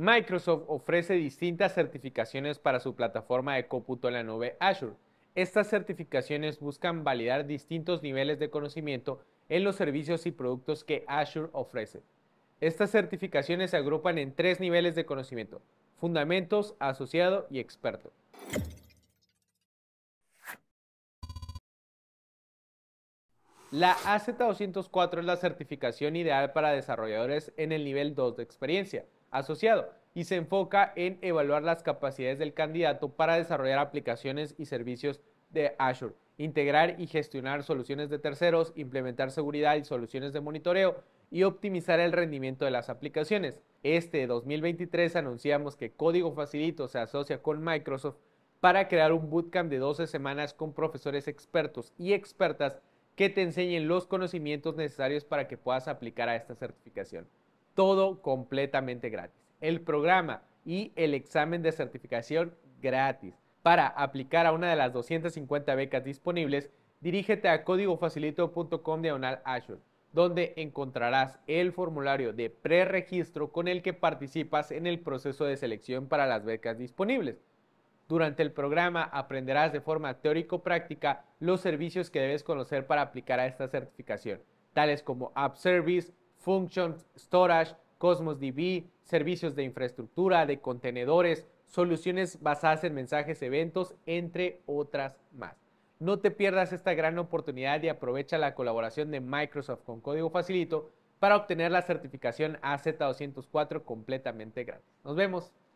Microsoft ofrece distintas certificaciones para su plataforma de cómputo en la nube Azure. Estas certificaciones buscan validar distintos niveles de conocimiento en los servicios y productos que Azure ofrece. Estas certificaciones se agrupan en tres niveles de conocimiento, fundamentos, asociado y experto. La AZ204 es la certificación ideal para desarrolladores en el nivel 2 de experiencia asociado y se enfoca en evaluar las capacidades del candidato para desarrollar aplicaciones y servicios de Azure, integrar y gestionar soluciones de terceros, implementar seguridad y soluciones de monitoreo y optimizar el rendimiento de las aplicaciones. Este 2023 anunciamos que Código Facilito se asocia con Microsoft para crear un bootcamp de 12 semanas con profesores expertos y expertas que te enseñen los conocimientos necesarios para que puedas aplicar a esta certificación todo completamente gratis. El programa y el examen de certificación gratis. Para aplicar a una de las 250 becas disponibles, dirígete a códigofacilito.com diagonal Azure, donde encontrarás el formulario de preregistro con el que participas en el proceso de selección para las becas disponibles. Durante el programa aprenderás de forma teórico-práctica los servicios que debes conocer para aplicar a esta certificación, tales como App Service, Functions, Storage, Cosmos DB, servicios de infraestructura, de contenedores, soluciones basadas en mensajes, eventos, entre otras más. No te pierdas esta gran oportunidad y aprovecha la colaboración de Microsoft con código facilito para obtener la certificación AZ204 completamente gratis. Nos vemos.